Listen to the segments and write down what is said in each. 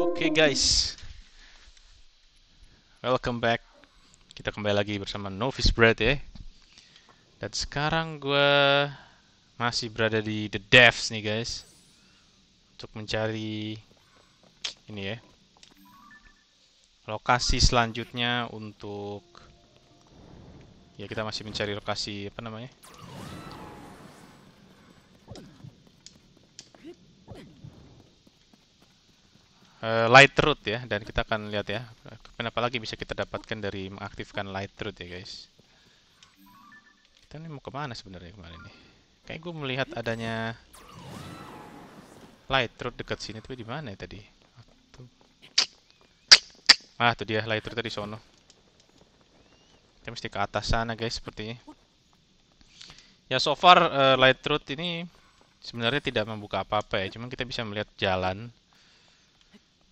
okay guys, welcome back. Kita kembali lagi bersama Novice Bread ya. Dan sekarang gue masih berada di The Depths nih guys, untuk mencari ini ya lokasi selanjutnya untuk ya kita masih mencari lokasi apa namanya uh, light root ya dan kita akan lihat ya kenapa lagi bisa kita dapatkan dari mengaktifkan light root ya guys kita ini mau kemana sebenarnya kemarin nih kayak gue melihat adanya light root dekat sini tapi di mana ya tadi ah tuh dia light root tadi sono kita mesti ke atas sana guys sepertinya ya so far uh, light root ini sebenarnya tidak membuka apa-apa ya cuman kita bisa melihat jalan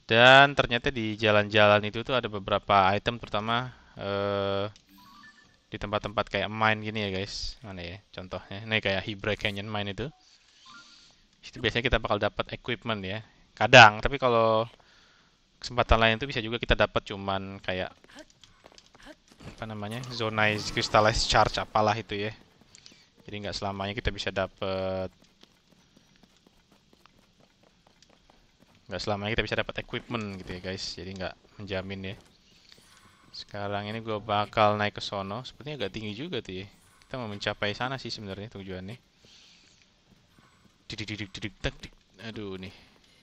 dan ternyata di jalan-jalan itu tuh ada beberapa item pertama eh di tempat-tempat kayak mine gini ya guys. Mana ya contohnya? Ini kayak Hebra Canyon mine itu. Itu biasanya kita bakal dapat equipment ya. Kadang, tapi kalau kesempatan lain itu bisa juga kita dapat cuman kayak apa namanya? Zonized crystallized charge apalah itu ya. Jadi nggak selamanya kita bisa dapat nggak selamanya kita bisa dapat equipment gitu ya guys jadi nggak menjamin ya sekarang ini gue bakal naik ke sono sepertinya agak tinggi juga tuh ya kita mau mencapai sana sih sebenarnya tujuannya aduh nih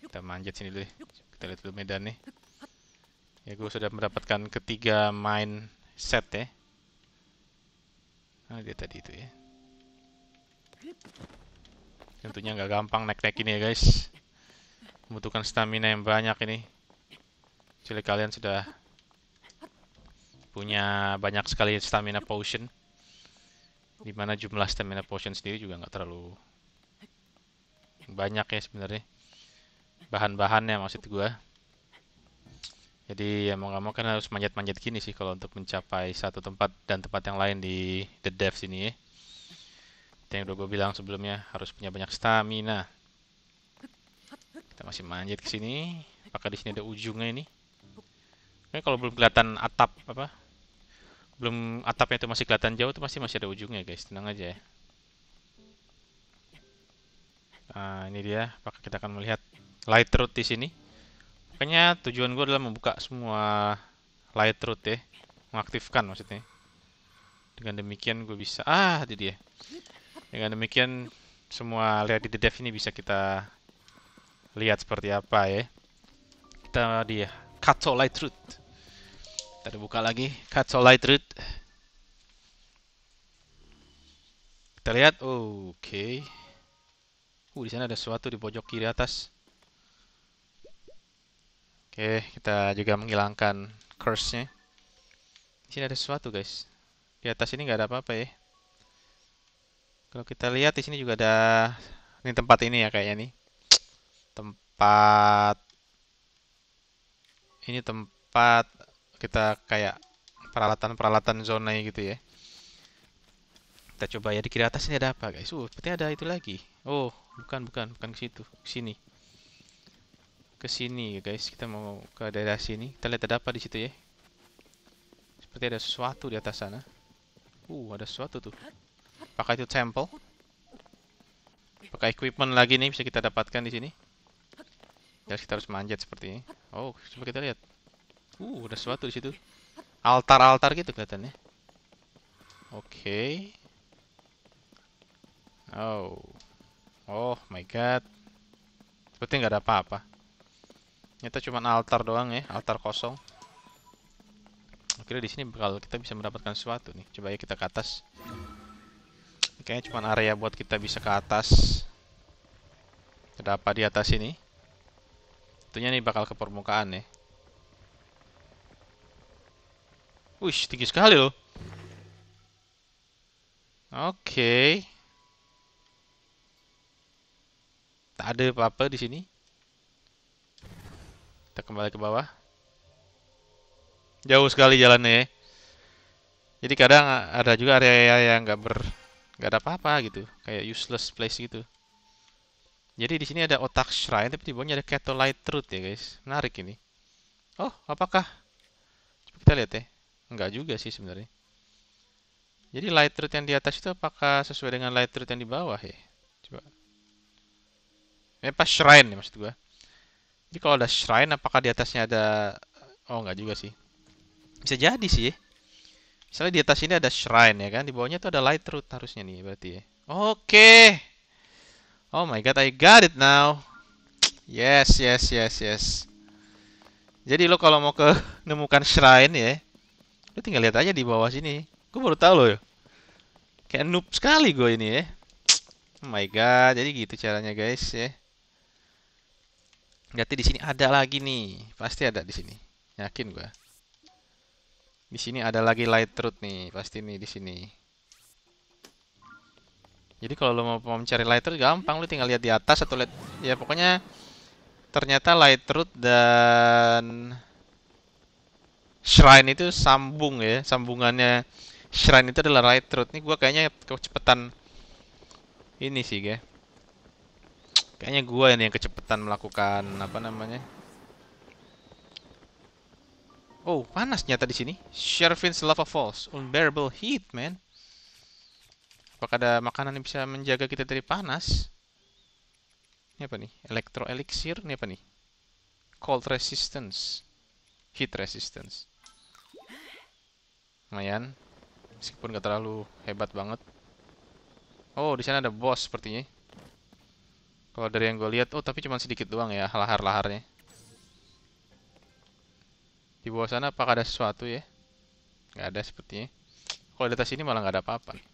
kita manjat sini dulu deh. Ya. kita lihat dulu medan nih ya gue sudah mendapatkan ketiga main set ya nah dia tadi itu ya tentunya nggak gampang naik-naik ini ya guys membutuhkan stamina yang banyak ini. Jadi kalian sudah punya banyak sekali stamina potion. Dimana jumlah stamina potion sendiri juga nggak terlalu banyak ya sebenarnya. Bahan-bahannya maksud gue. Jadi ya mau nggak mau kan harus manjat-manjat gini sih kalau untuk mencapai satu tempat dan tempat yang lain di The Depths ini ya. Yang udah gue bilang sebelumnya harus punya banyak stamina. Kita masih manjat ke sini. Apakah di sini ada ujungnya ini? Ini kalau belum kelihatan atap apa? Belum atapnya itu masih kelihatan jauh itu masih masih ada ujungnya, guys. Tenang aja ya. Nah, ini dia. Apakah kita akan melihat light route di sini? Makanya tujuan gue adalah membuka semua light route ya. Mengaktifkan maksudnya. Dengan demikian gue bisa... Ah, jadi ya Dengan demikian semua lihat di the dev ini bisa kita Lihat seperti apa ya. Kita di Kato Light Root. Kita buka lagi Kato Light Root. Kita lihat. Oke. Okay. Uh, di sana ada sesuatu di pojok kiri atas. Oke, okay, kita juga menghilangkan curse-nya. Di sini ada sesuatu, guys. Di atas ini nggak ada apa-apa ya. Kalau kita lihat di sini juga ada ini tempat ini ya kayaknya nih tempat ini tempat kita kayak peralatan-peralatan zona gitu ya. Kita coba ya di kiri atas ini ada apa guys? Uh, seperti ada itu lagi. Oh, bukan bukan bukan ke situ, ke sini. Ke sini guys, kita mau ke daerah sini. Kita lihat ada apa di situ ya. Seperti ada sesuatu di atas sana. Uh, ada sesuatu tuh. Pakai itu temple Pakai equipment lagi nih bisa kita dapatkan di sini. Ya kita harus manjat seperti ini. Oh, coba kita lihat. Uh, ada sesuatu di situ. Altar-altar gitu kelihatannya. Oke. Okay. Oh. Oh my god. Seperti nggak ada apa-apa. Nyata cuma altar doang ya, altar kosong. Oke, di sini bakal kita bisa mendapatkan sesuatu nih. Coba ya kita ke atas. kayaknya cuma area buat kita bisa ke atas. Ada apa di atas ini? Sepertinya ini bakal ke permukaan ya. Wih, tinggi sekali loh. Oke. Okay. Tak ada apa-apa di sini. Kita kembali ke bawah. Jauh sekali jalannya ya. Jadi kadang ada juga area-area yang nggak ber nggak ada apa-apa gitu, kayak useless place gitu. Jadi di sini ada otak shrine, tapi di bawahnya ada catalyte truth ya guys. Menarik ini. Oh, apakah? Coba kita lihat ya. Enggak juga sih sebenarnya. Jadi light truth yang di atas itu apakah sesuai dengan light truth yang di bawah ya? Coba. Ini eh, apa shrine nih maksud gua. Jadi kalau ada shrine, apakah di atasnya ada... Oh, enggak juga sih. Bisa jadi sih. Misalnya di atas ini ada shrine ya kan, di bawahnya tuh ada light truth harusnya nih berarti ya. Oke. Okay. Oh my god, I got it now. Yes, yes, yes, yes. Jadi lo kalau mau ke nemukan shrine ya, lo tinggal lihat aja di bawah sini. Gue baru tahu lo. Kayak noob sekali gue ini ya. Oh my god, jadi gitu caranya guys ya. Berarti di sini ada lagi nih. Pasti ada di sini. Yakin gue. Di sini ada lagi light truth nih, pasti nih di sini. Jadi kalau lo mau, mencari Lightroot gampang, lo tinggal lihat di atas atau lihat ya pokoknya ternyata Lightroot dan Shrine itu sambung ya, sambungannya Shrine itu adalah Lightroot. Ini gue kayaknya kecepatan ini sih, ya. Kayaknya gue ini yang kecepatan melakukan apa namanya? Oh, panas nyata di sini. Sherwin's Lava Falls, unbearable heat, man. Apakah ada makanan yang bisa menjaga kita dari panas? Ini apa nih? Electro elixir, ini apa nih? Cold resistance. Heat resistance. Lumayan. Meskipun gak terlalu hebat banget. Oh, di sana ada bos sepertinya. Kalau dari yang gue lihat, oh tapi cuma sedikit doang ya lahar-laharnya. Di bawah sana apakah ada sesuatu ya? Gak ada sepertinya. Kalau di atas ini malah gak ada apa-apa.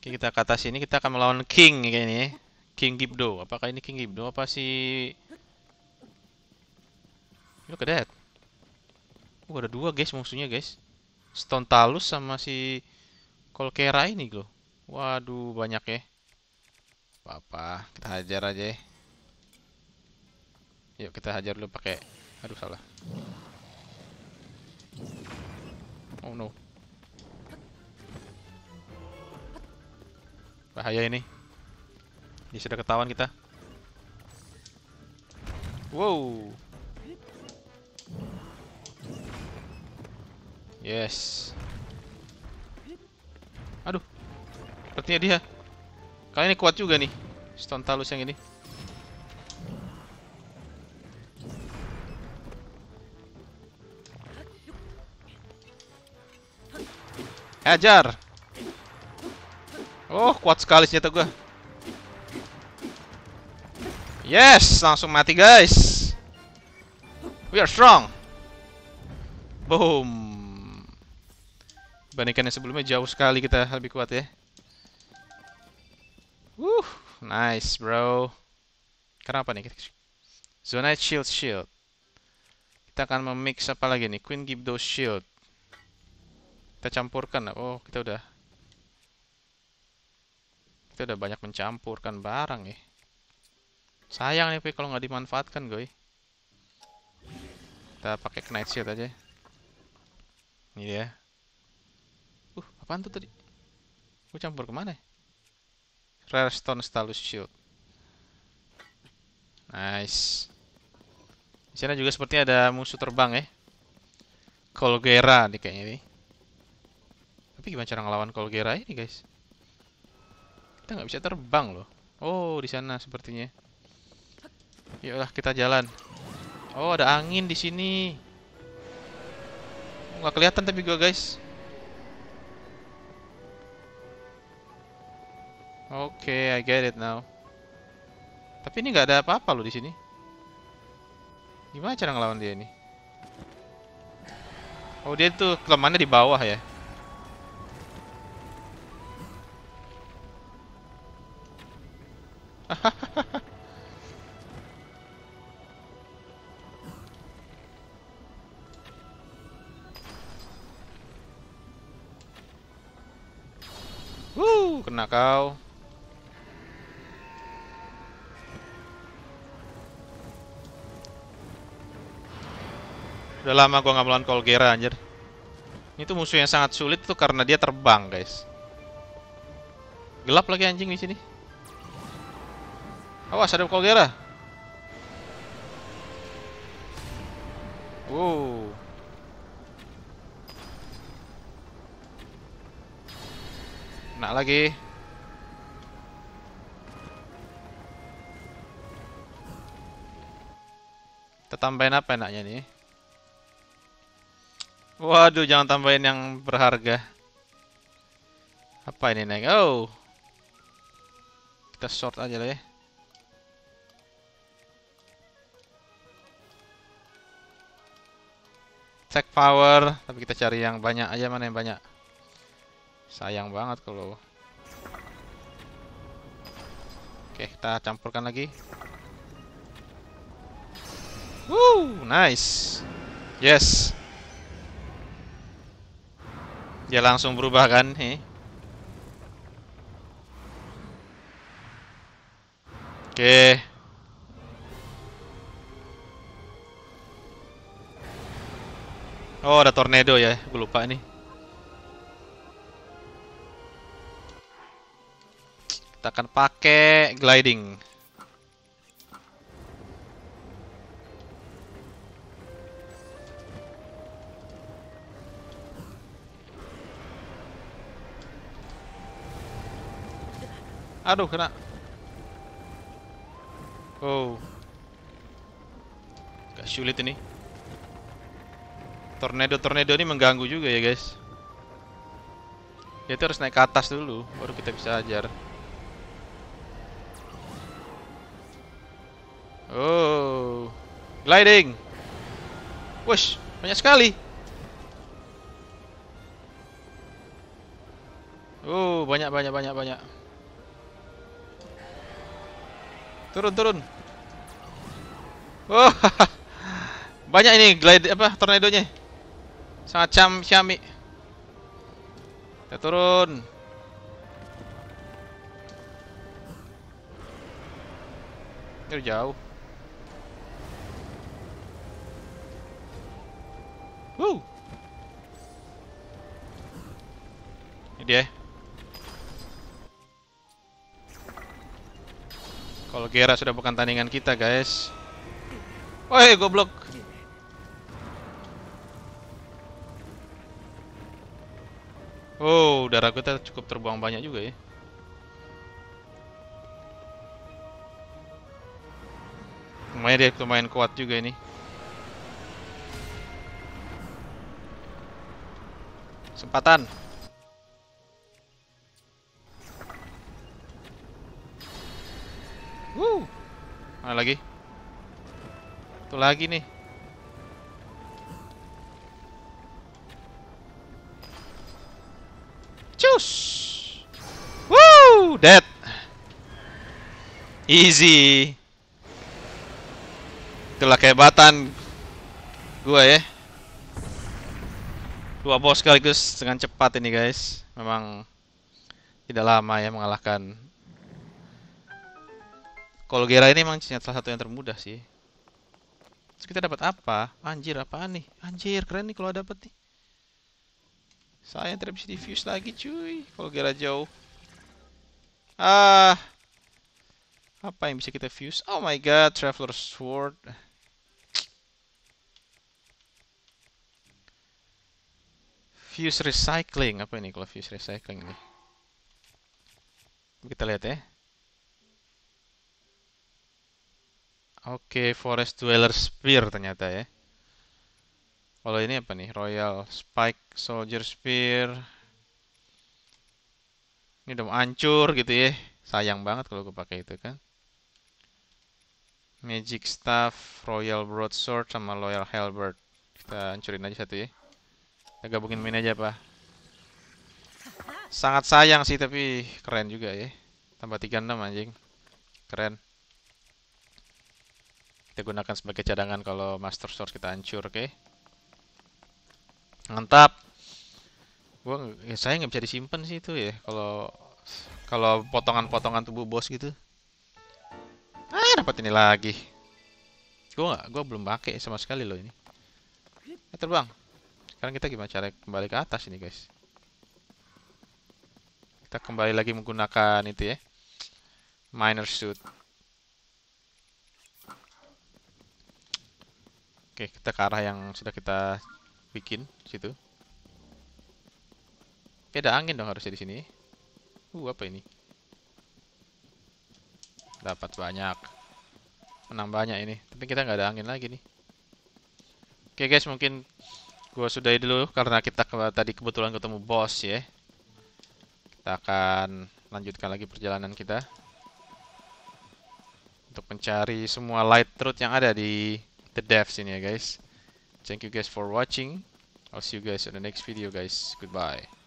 Oke, kita ke atas ini kita akan melawan King kayaknya. Ya. King Gibdo. Apakah ini King Gibdo apa sih? Look at that. Oh, ada dua guys musuhnya guys. Stone Talus sama si Kolkera ini loh. Waduh, banyak ya. Apa-apa, kita hajar aja ya. Yuk kita hajar dulu pakai. Aduh salah. Oh no. Bahaya ini. Ini sudah ketahuan kita. Wow. Yes. Aduh. Sepertinya dia. Kali ini kuat juga nih. Stone Talus yang ini. Ajar. Oh, kuat sekali senjata gue. Yes, langsung mati guys. We are strong. Boom. Bandingkan yang sebelumnya jauh sekali kita lebih kuat ya. Wuh, nice bro. Kenapa nih? Zona shield shield. Kita akan memix apa lagi nih? Queen give those shield. Kita campurkan. Oh, kita udah kita udah banyak mencampurkan barang ya. Sayang nih kalau nggak dimanfaatkan, guys. Kita pakai knight shield aja. Ini dia. Uh, apaan tuh tadi? Gue campur kemana ya? Rare stone stalus shield. Nice. Di sana juga sepertinya ada musuh terbang ya. Colgera nih kayaknya nih. Tapi gimana cara ngelawan Colgera ini guys? kita nggak bisa terbang loh. Oh, di sana sepertinya. Yuklah kita jalan. Oh, ada angin di sini. Nggak kelihatan tapi gua, guys. Oke, okay, I get it now. Tapi ini nggak ada apa-apa loh di sini. Gimana cara ngelawan dia ini? Oh, dia tuh kelemahannya di bawah ya. Wuh, kena kau. Udah lama gua nggak melawan Colgera anjir. Ini tuh musuh yang sangat sulit tuh karena dia terbang, guys. Gelap lagi anjing di sini. Awas ada Colgera. Wow. Nak lagi. tambahin apa enaknya nih? Waduh, jangan tambahin yang berharga. Apa ini, Neng? Oh. Kita short aja lah ya. attack power tapi kita cari yang banyak aja mana yang banyak sayang banget kalau oke kita campurkan lagi Woo, nice yes dia langsung berubah kan he oke Oh, ada tornado ya. Gue lupa nih. Kita akan pakai gliding. Aduh, kena. Oh. Gak sulit ini. Tornado-tornado ini mengganggu juga ya guys Ya harus naik ke atas dulu Baru kita bisa ajar Oh Gliding Wush Banyak sekali Oh banyak banyak banyak banyak Turun turun Oh banyak ini glide apa tornadonya Sangat Xiaomi. Kita turun. Ini jauh. Woo. Ini dia. Kalau Gera sudah bukan tandingan kita, guys. Woi, goblok. Oh, darah kita cukup terbuang banyak juga ya. Lumayan dia lumayan kuat juga ini. Kesempatan. Wuh, Mana lagi? Itu lagi nih. Easy. Itulah kehebatan gua ya. Dua bos sekaligus dengan cepat ini guys. Memang tidak lama ya mengalahkan. Kolgera ini memang salah satu yang termudah sih. Terus kita dapat apa? Anjir, apaan nih? Anjir, keren nih kalau dapat nih. Saya tidak bisa diffuse lagi cuy. Kolgera jauh. Ah, apa yang bisa kita fuse? Oh my god, traveler Sword. Fuse Recycling. Apa ini kalau Fuse Recycling nih? Kita lihat ya. Oke, Forest Dweller Spear ternyata ya. Kalau ini apa nih? Royal Spike Soldier Spear. Ini udah hancur gitu ya. Sayang banget kalau gue pakai itu kan. Magic Staff, Royal Broadsword, sama Loyal Halberd. Kita hancurin aja satu ya. Kita gabungin main aja, Pak. Sangat sayang sih, tapi keren juga ya. Tambah 36 anjing. Keren. Kita gunakan sebagai cadangan kalau Master Sword kita hancur, oke? Okay? Mantap. Gua ya saya nggak bisa disimpan sih itu ya kalau kalau potongan-potongan tubuh bos gitu dapat ini lagi. Gua nggak, gua belum pakai sama sekali loh ini. Ya, terbang. Sekarang kita gimana cara kembali ke atas ini, guys? Kita kembali lagi menggunakan itu ya. Miner suit. Oke, kita ke arah yang sudah kita bikin situ. Oke, ada angin dong harusnya di sini. Uh, apa ini? Dapat banyak menang ini. Tapi kita nggak ada angin lagi nih. Oke guys, mungkin gue sudahi dulu karena kita ke tadi kebetulan ketemu bos ya. Kita akan lanjutkan lagi perjalanan kita. Untuk mencari semua light truth yang ada di The Depths ini ya guys. Thank you guys for watching. I'll see you guys in the next video guys. Goodbye.